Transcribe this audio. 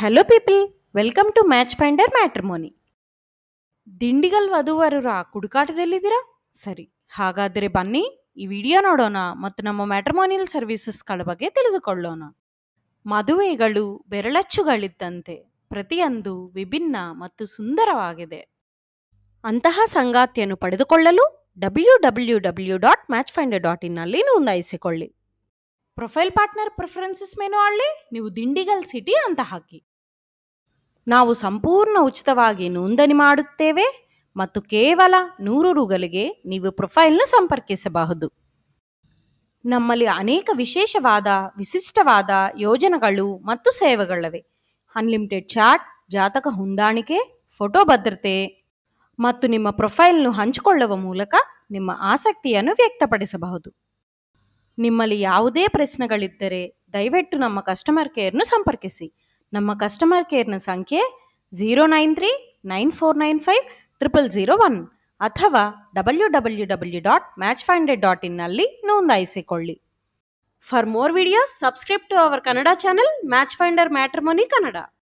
hello people welcome to match finder matrimony Dindigul ವಧುವರರ ಕುಡುಕಾಟ ಸರಿ ಹಾಗಾದರೆ ಬನ್ನಿ ಈ ವಿಡಿಯೋ ನೋಡೋಣ ಮತ್ತು ನಮ್ಮ ಮ್ಯಾಟ್ರಮೋನಿಯಲ್ ಸರ್ವಿಸಸ್ಗಳ ಬಗ್ಗೆ ತಿಳಿದುಕೊಳ್ಳೋಣ ಮದುವೆಗಳು ಬೆರಳಚ್ಚುಗಳಿದ್ದಂತೆ ಪ್ರತಿಯೊಂದು ವಿಭಿನ್ನ ಮತ್ತು ಸುಂದರವಾಗಿದೆ ಅಂತಹ ಸಂಗಾತಿಯನ್ನು ಪಡೆದುಕೊಳ್ಳಲು W W W dot match finder dot ಇನ್ನಲ್ಲಿ ನೋಂದಾಯಿಸಿಕೊಳ್ಳಿ ಪ್ರೊಫೈಲ್ ಪಾರ್ಟ್ನರ್ ಪ್ರಿಫರೆನ್ಸಸ್ ಮೇನು ಅಲ್ಲಿ ನೀವು ದಿಂಡಿಗಲ್ ಸಿಟಿ ಅಂತ ಹಾಕಿ ನಾವು ಸಂಪೂರ್ಣ ಉಚಿತವಾಗಿ ನೋಂದಣಿ ಮಾಡುತ್ತೇವೆ ಮತ್ತು ಕೇವಲ ನೂರು ರುಗಳಿಗೆ ನೀವು ಪ್ರೊಫೈಲ್ನ ಸಂಪರ್ಕಿಸಬಹುದು ನಮ್ಮಲ್ಲಿ ಅನೇಕ ವಿಶೇಷವಾದ ವಿಶಿಷ್ಟವಾದ ಯೋಜನೆಗಳು ಮತ್ತು ಸೇವೆಗಳಿವೆ ಅನ್ಲಿಮಿಟೆಡ್ ಚಾಟ್ ಜಾತಕ ಹೊಂದಾಣಿಕೆ ಫೋಟೋ ಭದ್ರತೆ ಮತ್ತು ನಿಮ್ಮ ಪ್ರೊಫೈಲ್ನು ಹಂಚಿಕೊಳ್ಳುವ ಮೂಲಕ ನಿಮ್ಮ ಆಸಕ್ತಿಯನ್ನು ವ್ಯಕ್ತಪಡಿಸಬಹುದು ನಿಮ್ಮಲ್ಲಿ ಯಾವುದೇ ಪ್ರಶ್ನೆಗಳಿದ್ದರೆ ದಯವಿಟ್ಟು ನಮ್ಮ ಕಸ್ಟಮರ್ ಕೇರ್ನು ಸಂಪರ್ಕಿಸಿ ನಮ್ಮ ಕಸ್ಟಮರ್ ಕೇರ್ನ ಸಂಖ್ಯೆ zero nine three nine four nine five triple zero one ಅಥವಾ W W W dot match finder dot ಇನ್ನಲ್ಲಿ ನೋಂದಾಯಿಸಿಕೊಳ್ಳಿ for more videos subscribe to our Kannada channel match finder matrimony Kannada